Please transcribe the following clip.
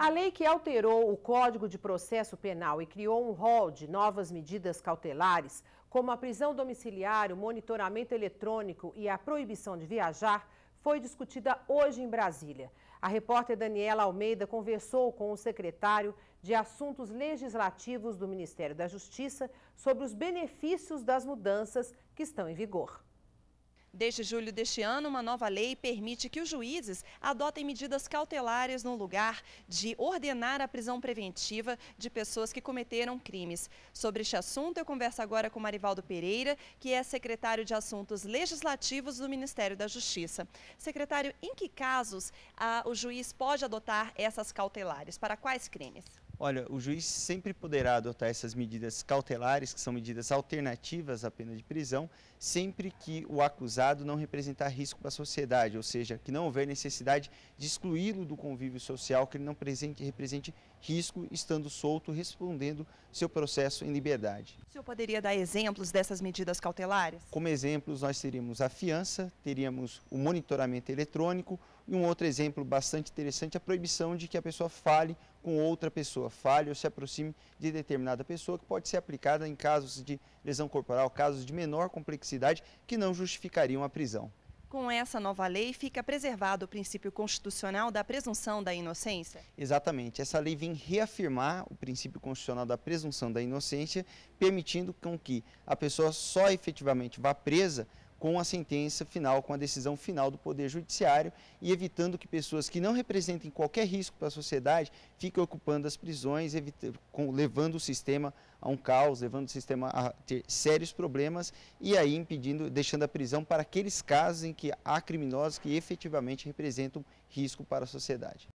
A lei que alterou o Código de Processo Penal e criou um rol de novas medidas cautelares, como a prisão domiciliar, o monitoramento eletrônico e a proibição de viajar, foi discutida hoje em Brasília. A repórter Daniela Almeida conversou com o secretário de Assuntos Legislativos do Ministério da Justiça sobre os benefícios das mudanças que estão em vigor. Desde julho deste ano, uma nova lei permite que os juízes adotem medidas cautelares no lugar de ordenar a prisão preventiva de pessoas que cometeram crimes. Sobre este assunto, eu converso agora com Marivaldo Pereira, que é secretário de Assuntos Legislativos do Ministério da Justiça. Secretário, em que casos ah, o juiz pode adotar essas cautelares? Para quais crimes? Olha, o juiz sempre poderá adotar essas medidas cautelares, que são medidas alternativas à pena de prisão, sempre que o acusado não representar risco para a sociedade, ou seja, que não houver necessidade de excluí-lo do convívio social, que ele não presente, represente risco estando solto, respondendo seu processo em liberdade. O senhor poderia dar exemplos dessas medidas cautelares? Como exemplos, nós teríamos a fiança, teríamos o monitoramento eletrônico e um outro exemplo bastante interessante, a proibição de que a pessoa fale com outra pessoa, fale ou se aproxime de determinada pessoa, que pode ser aplicada em casos de lesão corporal, casos de menor complexidade que não justificariam a prisão. Com essa nova lei, fica preservado o princípio constitucional da presunção da inocência? Exatamente. Essa lei vem reafirmar o princípio constitucional da presunção da inocência, permitindo com que a pessoa só efetivamente vá presa com a sentença final, com a decisão final do Poder Judiciário e evitando que pessoas que não representem qualquer risco para a sociedade fiquem ocupando as prisões, com, levando o sistema a um caos, levando o sistema a ter sérios problemas e aí impedindo, deixando a prisão para aqueles casos em que há criminosos que efetivamente representam risco para a sociedade.